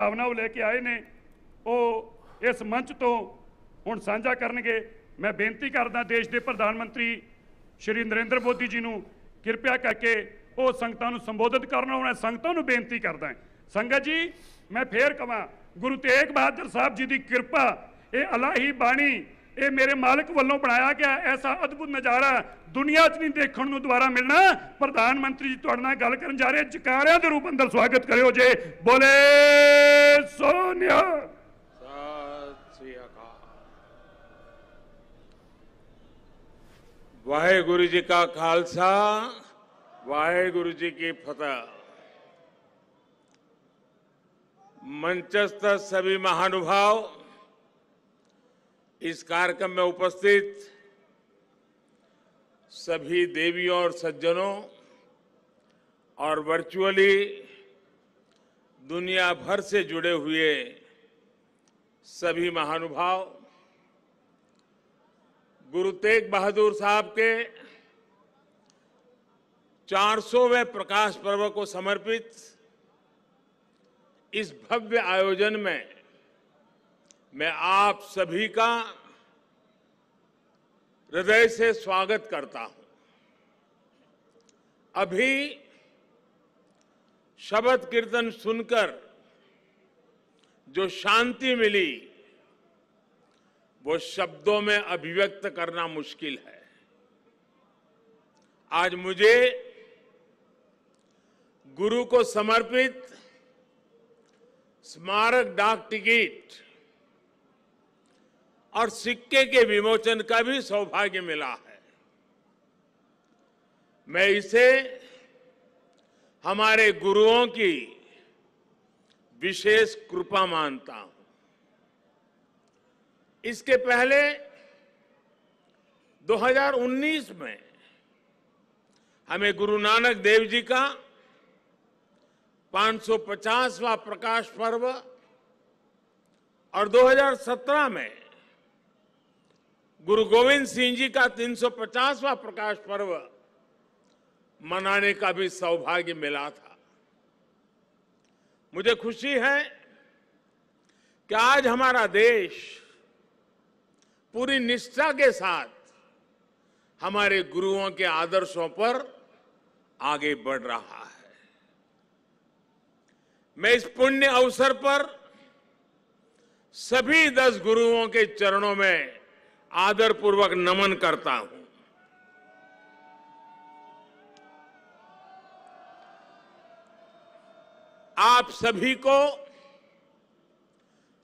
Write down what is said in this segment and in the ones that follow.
ਭਾਵਨਾ ਉਹ ਲੈ ਕੇ ਆਏ ਨੇ ਉਹ ਇਸ ਮੰਚ ਤੋਂ ਹੁਣ ਸਾਂਝਾ ਕਰਨਗੇ ਮੈਂ ਬੇਨਤੀ ਕਰਦਾ ਦੇਸ਼ ਦੇ ਪ੍ਰਧਾਨ ਮੰਤਰੀ ਸ਼੍ਰੀ ਨਰਿੰਦਰ ਮੋਦੀ ਜੀ ਨੂੰ ਕਿਰਪਾ ਕਰਕੇ ਉਹ ਸੰਗਤਾਂ ਨੂੰ ਸੰਬੋਧਿਤ ਕਰਨ ਆਉਣਾ ਸੰਗਤਾਂ ਨੂੰ ਬੇਨਤੀ ਕਰਦਾ ਸੰਗਤ ਜੀ ਮੈਂ ਫੇਰ ਕਹਾਂ ਗੁਰੂ ਤੇਗ ਬਹਾਦਰ ਸਾਹਿਬ ਜੀ ਦੀ ਕਿਰਪਾ ਇਹ ਅਲਾਹੀ ਬਾਣੀ ये मेरे मालिक वालों बनाया गया ऐसा अद्भुत नज़ारा दुनिया च नहीं देखने दोबारा मिलना प्रधानमंत्री जी थोड़े गल कर जा रहे जकार के रूप अंदर स्वागत करो जे बोले सोनिया वाहेगुरु जी का खालसा वाहेगुरु जी की फतह मंचस्थ सभी महानुभाव इस कार्यक्रम में उपस्थित सभी देवियों और सज्जनों और वर्चुअली दुनिया भर से जुड़े हुए सभी महानुभाव गुरु तेग बहादुर साहब के 400वें प्रकाश पर्व को समर्पित इस भव्य आयोजन में मैं आप सभी का हृदय से स्वागत करता हूं अभी शब्द कीर्तन सुनकर जो शांति मिली वो शब्दों में अभिव्यक्त करना मुश्किल है आज मुझे गुरु को समर्पित स्मारक डाक टिकट और सिक्के के विमोचन का भी सौभाग्य मिला है मैं इसे हमारे गुरुओं की विशेष कृपा मानता हूं इसके पहले 2019 में हमें गुरु नानक देव जी का 550वां प्रकाश पर्व और 2017 में गुरु गोविंद सिंह जी का 350वां प्रकाश पर्व मनाने का भी सौभाग्य मिला था मुझे खुशी है कि आज हमारा देश पूरी निष्ठा के साथ हमारे गुरुओं के आदर्शों पर आगे बढ़ रहा है मैं इस पुण्य अवसर पर सभी दस गुरुओं के चरणों में आदरपूर्वक नमन करता हूं आप सभी को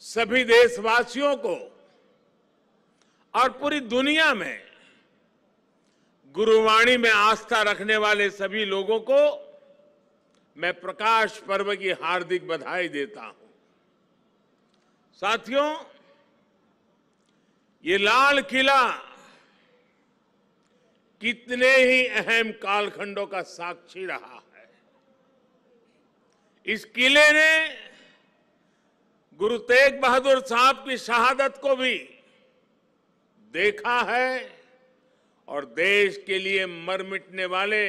सभी देशवासियों को और पूरी दुनिया में गुरुवाणी में आस्था रखने वाले सभी लोगों को मैं प्रकाश पर्व की हार्दिक बधाई देता हूं साथियों ये लाल किला कितने ही अहम कालखंडों का साक्षी रहा है इस किले ने गुरु तेग बहादुर साहब की शहादत को भी देखा है और देश के लिए मर मिटने वाले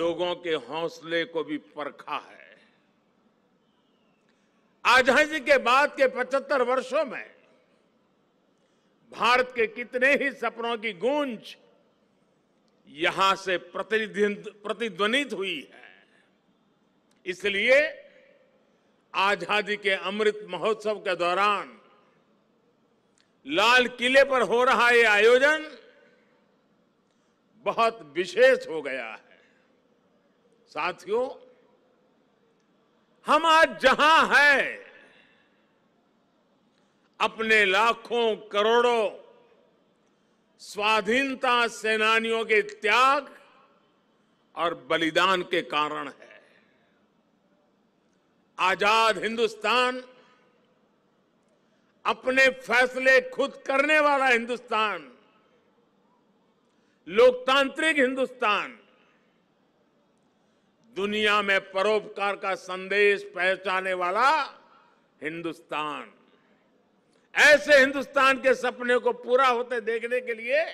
लोगों के हौसले को भी परखा है आजादी के बाद के 75 वर्षों में भारत के कितने ही सपनों की गूंज यहां से प्रतिध्वनित हुई है इसलिए आजादी के अमृत महोत्सव के दौरान लाल किले पर हो रहा ये आयोजन बहुत विशेष हो गया है साथियों हम आज जहां हैं अपने लाखों करोड़ों स्वाधीनता सेनानियों के त्याग और बलिदान के कारण है आजाद हिंदुस्तान अपने फैसले खुद करने वाला हिंदुस्तान लोकतांत्रिक हिंदुस्तान दुनिया में परोपकार का संदेश पहचाने वाला हिंदुस्तान ऐसे हिंदुस्तान के सपने को पूरा होते देखने के लिए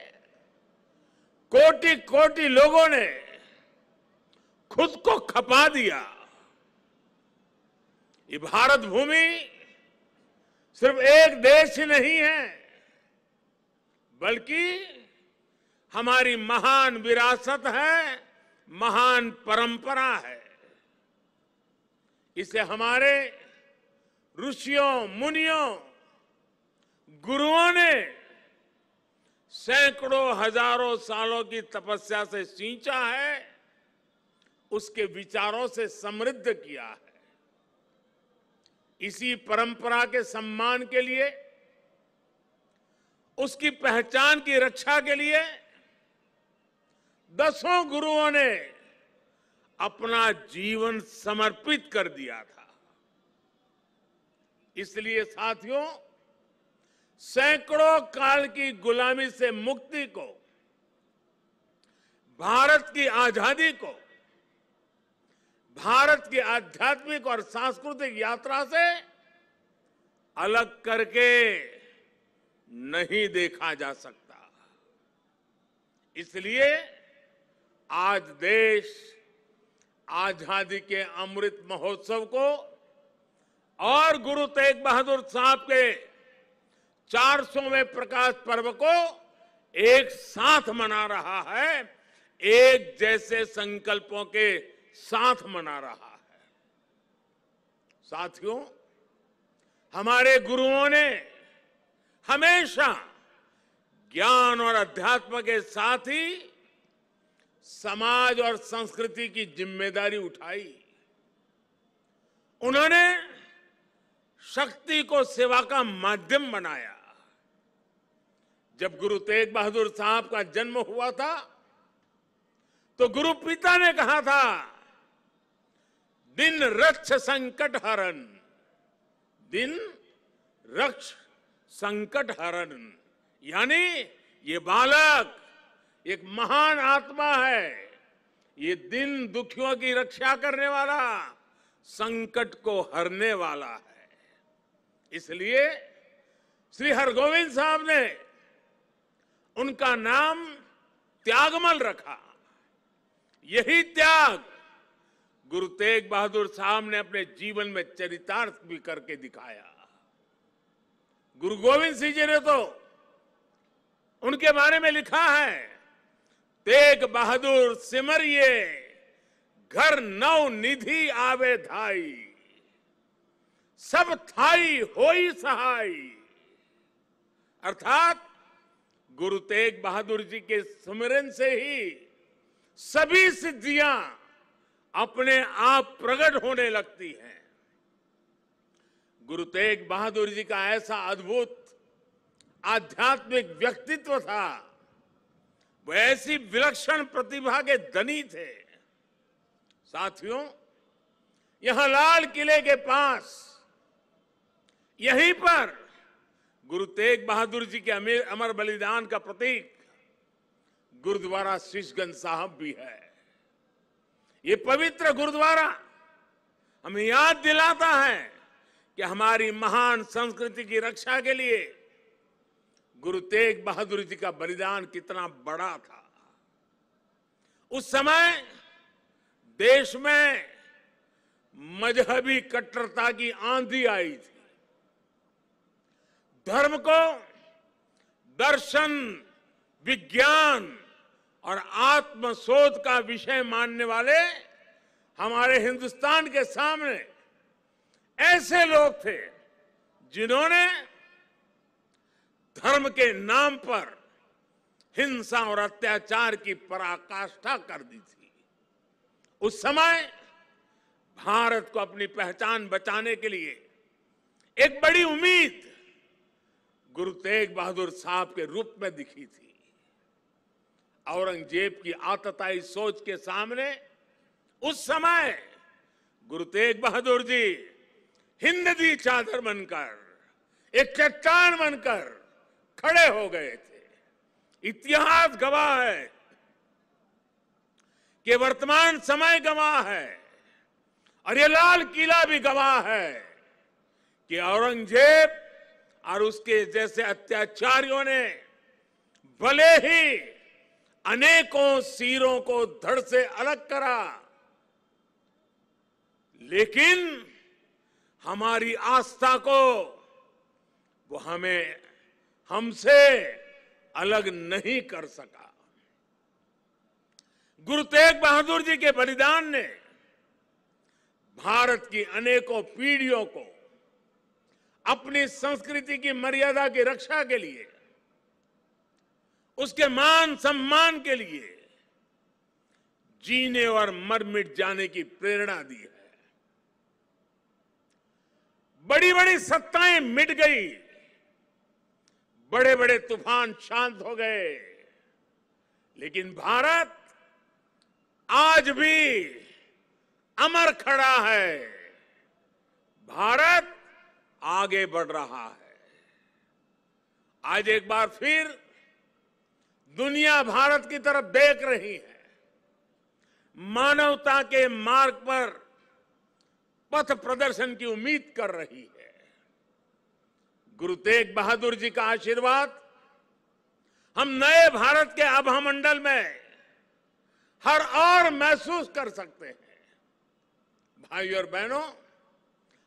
कोटि कोटि लोगों ने खुद को खपा दिया ये भारत भूमि सिर्फ एक देश ही नहीं है बल्कि हमारी महान विरासत है महान परंपरा है इसे हमारे ऋषियों मुनियों गुरुओं ने सैकड़ों हजारों सालों की तपस्या से सींचा है उसके विचारों से समृद्ध किया है इसी परंपरा के सम्मान के लिए उसकी पहचान की रक्षा के लिए दसों गुरुओं ने अपना जीवन समर्पित कर दिया था इसलिए साथियों सैकड़ों काल की गुलामी से मुक्ति को भारत की आजादी को भारत की आध्यात्मिक और सांस्कृतिक यात्रा से अलग करके नहीं देखा जा सकता इसलिए आज देश आजादी के अमृत महोत्सव को और गुरु तेग बहादुर साहब के चार सौवें प्रकाश पर्व को एक साथ मना रहा है एक जैसे संकल्पों के साथ मना रहा है साथियों हमारे गुरुओं ने हमेशा ज्ञान और अध्यात्म के साथ ही समाज और संस्कृति की जिम्मेदारी उठाई उन्होंने शक्ति को सेवा का माध्यम बनाया जब गुरु तेग बहादुर साहब का जन्म हुआ था तो गुरु पिता ने कहा था दिन रक्ष संकट हरण दिन रक्ष संकट हरण यानी ये बालक एक महान आत्मा है ये दिन दुखियों की रक्षा करने वाला संकट को हरने वाला है इसलिए श्री हरगोविंद साहब ने उनका नाम त्यागमल रखा यही त्याग गुरु तेग बहादुर साहब ने अपने जीवन में चरितार्थ भी करके दिखाया गुरु गोविंद सिंह जी ने तो उनके बारे में लिखा है तेग बहादुर सिमरिए घर नव निधि आवे धाई सब थाई होई सहाई अर्थात गुरु तेग बहादुर जी के स्मरण से ही सभी सिद्धियां अपने आप प्रकट होने लगती हैं गुरु तेग बहादुर जी का ऐसा अद्भुत आध्यात्मिक व्यक्तित्व था वो ऐसी विलक्षण प्रतिभा के धनी थे साथियों यहां लाल किले के पास यहीं पर गुरु तेग बहादुर जी के अमर बलिदान का प्रतीक गुरुद्वारा शीशगंज साहब भी है ये पवित्र गुरुद्वारा हमें याद दिलाता है कि हमारी महान संस्कृति की रक्षा के लिए गुरु तेग बहादुर जी का बलिदान कितना बड़ा था उस समय देश में मजहबी कट्टरता की आंधी आई थी धर्म को दर्शन विज्ञान और आत्मशोध का विषय मानने वाले हमारे हिंदुस्तान के सामने ऐसे लोग थे जिन्होंने धर्म के नाम पर हिंसा और अत्याचार की पराकाष्ठा कर दी थी उस समय भारत को अपनी पहचान बचाने के लिए एक बड़ी उम्मीद गुरु तेग बहादुर साहब के रूप में दिखी थी औरंगजेब की आतताई सोच के सामने उस समय गुरु तेग बहादुर जी हिंदी चादर बनकर एक चट्टान बनकर खड़े हो गए थे इतिहास गवाह है कि वर्तमान समय गवाह है और ये लाल किला भी गवाह है कि औरंगजेब और उसके जैसे अत्याचारियों ने भले ही अनेकों सिरों को धड़ से अलग करा लेकिन हमारी आस्था को वो हमें हमसे अलग नहीं कर सका गुरु तेग बहादुर जी के बलिदान ने भारत की अनेकों पीढ़ियों को अपनी संस्कृति की मर्यादा की रक्षा के लिए उसके मान सम्मान के लिए जीने और मर मिट जाने की प्रेरणा दी है बड़ी बड़ी सत्ताएं मिट गई बड़े बड़े तूफान शांत हो गए लेकिन भारत आज भी अमर खड़ा है भारत आगे बढ़ रहा है आज एक बार फिर दुनिया भारत की तरफ देख रही है मानवता के मार्ग पर पथ प्रदर्शन की उम्मीद कर रही है गुरु तेग बहादुर जी का आशीर्वाद हम नए भारत के आभा मंडल में हर और महसूस कर सकते हैं भाई और बहनों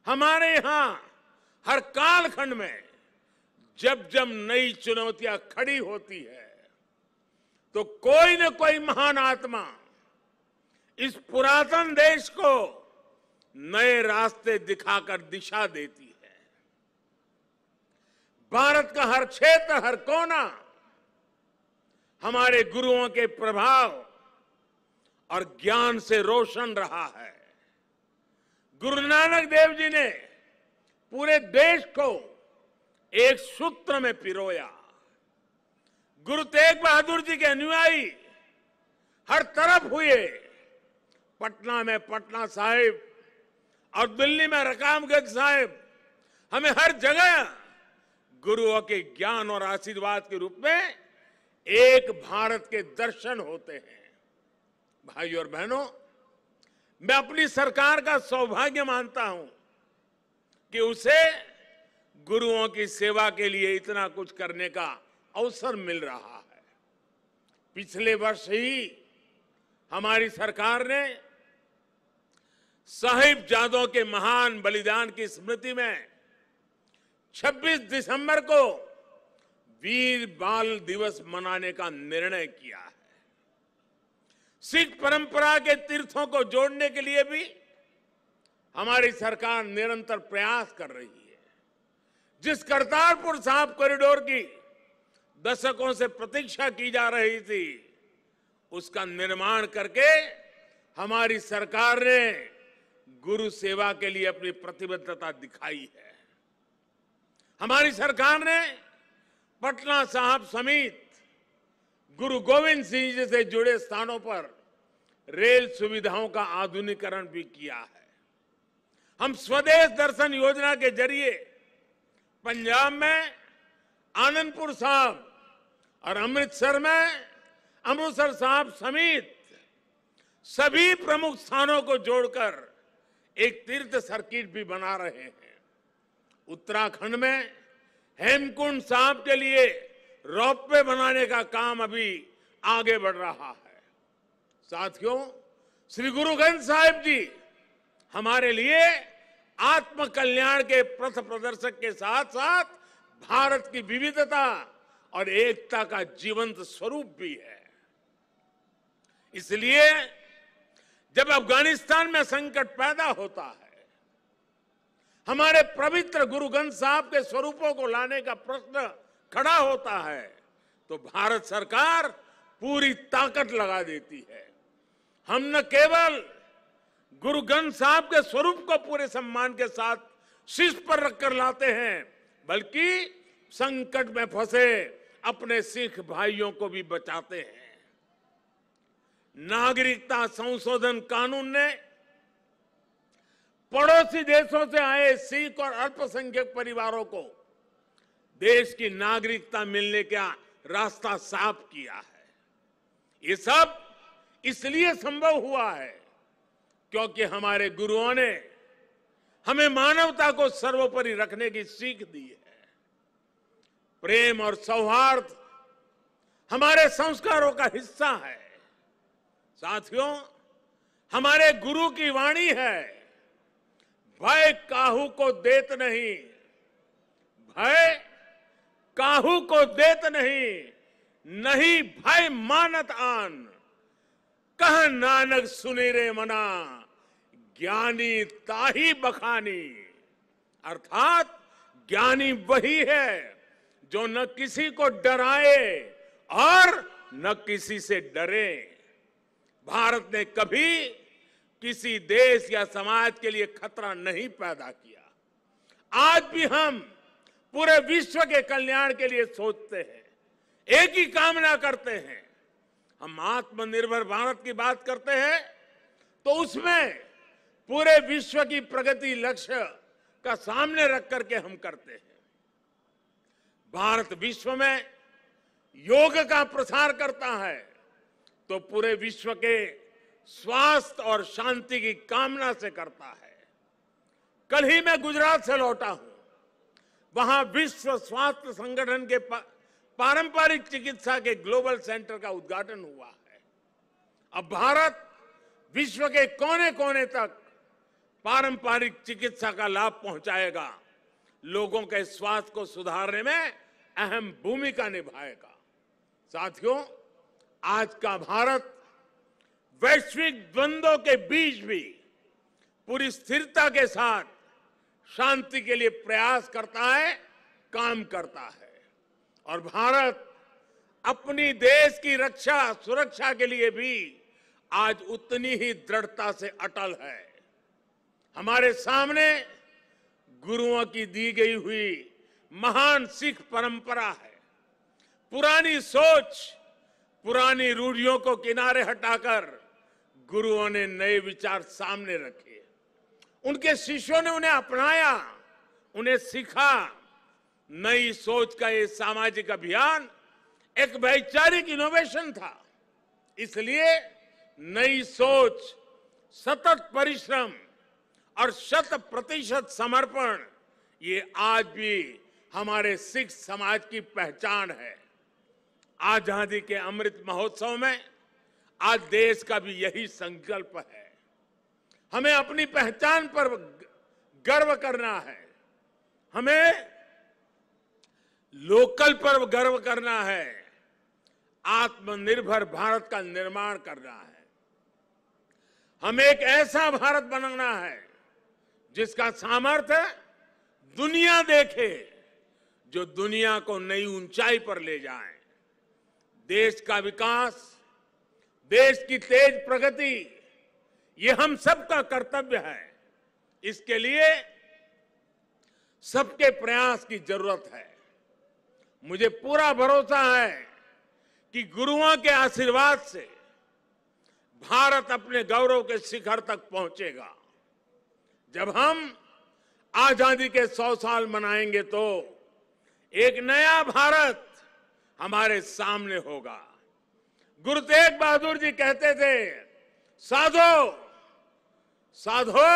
हमारे यहां हर कालखंड में जब जब नई चुनौतियां खड़ी होती है तो कोई न कोई महान आत्मा इस पुरातन देश को नए रास्ते दिखाकर दिशा देती है भारत का हर क्षेत्र हर कोना हमारे गुरुओं के प्रभाव और ज्ञान से रोशन रहा है गुरु नानक देव जी ने पूरे देश को एक सूत्र में पिरोया गुरु तेग बहादुर जी के अनुयायी हर तरफ हुए पटना में पटना साहिब और दिल्ली में रकामगंज साहिब हमें हर जगह गुरुओं के ज्ञान और आशीर्वाद के रूप में एक भारत के दर्शन होते हैं भाई और बहनों मैं अपनी सरकार का सौभाग्य मानता हूं कि उसे गुरुओं की सेवा के लिए इतना कुछ करने का अवसर मिल रहा है पिछले वर्ष ही हमारी सरकार ने साहिब जादों के महान बलिदान की स्मृति में 26 दिसंबर को वीर बाल दिवस मनाने का निर्णय किया है सिख परंपरा के तीर्थों को जोड़ने के लिए भी हमारी सरकार निरंतर प्रयास कर रही है जिस करतारपुर साहब कॉरिडोर की दशकों से प्रतीक्षा की जा रही थी उसका निर्माण करके हमारी सरकार ने गुरु सेवा के लिए अपनी प्रतिबद्धता दिखाई है हमारी सरकार ने पटना साहब समेत गुरु गोविंद सिंह जी से जुड़े स्थानों पर रेल सुविधाओं का आधुनिकरण भी किया है हम स्वदेश दर्शन योजना के जरिए पंजाब में आनंदपुर साहब और अमृतसर में अमृतसर साहब समेत सभी प्रमुख स्थानों को जोड़कर एक तीर्थ सर्किट भी बना रहे हैं उत्तराखंड में हेमकुंड साहब के लिए रोपवे बनाने का काम अभी आगे बढ़ रहा है साथियों श्री गुरु ग्रंथ साहिब जी हमारे लिए आत्मकल्याण के पथ प्रदर्शक के साथ साथ भारत की विविधता और एकता का जीवंत स्वरूप भी है इसलिए जब अफगानिस्तान में संकट पैदा होता है हमारे पवित्र गुरु ग्रंथ साहब के स्वरूपों को लाने का प्रश्न खड़ा होता है तो भारत सरकार पूरी ताकत लगा देती है हम न केवल गुरु ग्रंथ साहब के स्वरूप को पूरे सम्मान के साथ शीर्ष पर रखकर लाते हैं बल्कि संकट में फंसे अपने सिख भाइयों को भी बचाते हैं नागरिकता संशोधन कानून ने पड़ोसी देशों से आए सिख और अल्पसंख्यक परिवारों को देश की नागरिकता मिलने का रास्ता साफ किया है ये सब इसलिए संभव हुआ है क्योंकि हमारे गुरुओं ने हमें मानवता को सर्वोपरि रखने की सीख दी है प्रेम और सौहार्द हमारे संस्कारों का हिस्सा है साथियों हमारे गुरु की वाणी है भय काहू को देत नहीं भय काहू को देत नहीं नहीं भय मानत आन कह नानक सुने रे मना ज्ञानी ताही बखानी अर्थात ज्ञानी वही है जो न किसी को डराए और न किसी से डरे भारत ने कभी किसी देश या समाज के लिए खतरा नहीं पैदा किया आज भी हम पूरे विश्व के कल्याण के लिए सोचते हैं एक ही कामना करते हैं हम आत्मनिर्भर भारत की बात करते हैं तो उसमें पूरे विश्व की प्रगति लक्ष्य का सामने रख करके हम करते हैं भारत विश्व में योग का प्रसार करता है तो पूरे विश्व के स्वास्थ्य और शांति की कामना से करता है कल ही मैं गुजरात से लौटा हूं वहां विश्व स्वास्थ्य संगठन के पारंपरिक चिकित्सा के ग्लोबल सेंटर का उद्घाटन हुआ है अब भारत विश्व के कोने कोने तक पारंपरिक चिकित्सा का लाभ पहुंचाएगा लोगों के स्वास्थ्य को सुधारने में अहम भूमिका निभाएगा साथियों आज का भारत वैश्विक द्वंद्वों के बीच भी पूरी स्थिरता के साथ शांति के लिए प्रयास करता है काम करता है और भारत अपनी देश की रक्षा सुरक्षा के लिए भी आज उतनी ही दृढ़ता से अटल है हमारे सामने गुरुओं की दी गई हुई महान सिख परंपरा है पुरानी सोच पुरानी रूढ़ियों को किनारे हटाकर गुरुओं ने नए विचार सामने रखे उनके शिष्यों ने उन्हें अपनाया उन्हें सीखा नई सोच का ये सामाजिक अभियान एक वैचारिक इनोवेशन था इसलिए नई सोच सतत परिश्रम और शत प्रतिशत समर्पण ये आज भी हमारे सिख समाज की पहचान है आजादी के अमृत महोत्सव में आज देश का भी यही संकल्प है हमें अपनी पहचान पर गर्व करना है हमें लोकल पर गर्व करना है आत्मनिर्भर भारत का निर्माण करना है हमें एक ऐसा भारत बनाना है जिसका सामर्थ्य दुनिया देखे जो दुनिया को नई ऊंचाई पर ले जाए देश का विकास देश की तेज प्रगति ये हम सबका कर्तव्य है इसके लिए सबके प्रयास की जरूरत है मुझे पूरा भरोसा है कि गुरुओं के आशीर्वाद से भारत अपने गौरव के शिखर तक पहुंचेगा जब हम आजादी के सौ साल मनाएंगे तो एक नया भारत हमारे सामने होगा गुरु तेग बहादुर जी कहते थे साधो साधो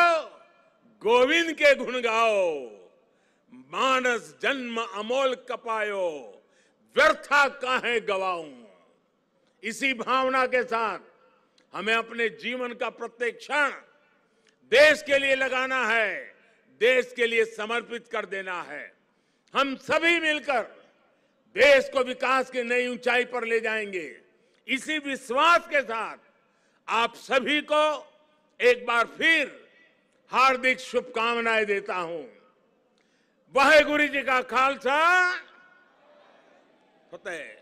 गोविंद के गुण गाओ मानस जन्म अमोल कपायो व्यर्था काहे गवाऊं इसी भावना के साथ हमें अपने जीवन का प्रत्येक क्षण देश के लिए लगाना है देश के लिए समर्पित कर देना है हम सभी मिलकर देश को विकास की नई ऊंचाई पर ले जाएंगे इसी विश्वास के साथ आप सभी को एक बार फिर हार्दिक शुभकामनाएं देता हूं ਵਾਹਿਗੁਰੂ ਜੀ ਕਾ ਖਾਲਸਾ ਫਤਿਹ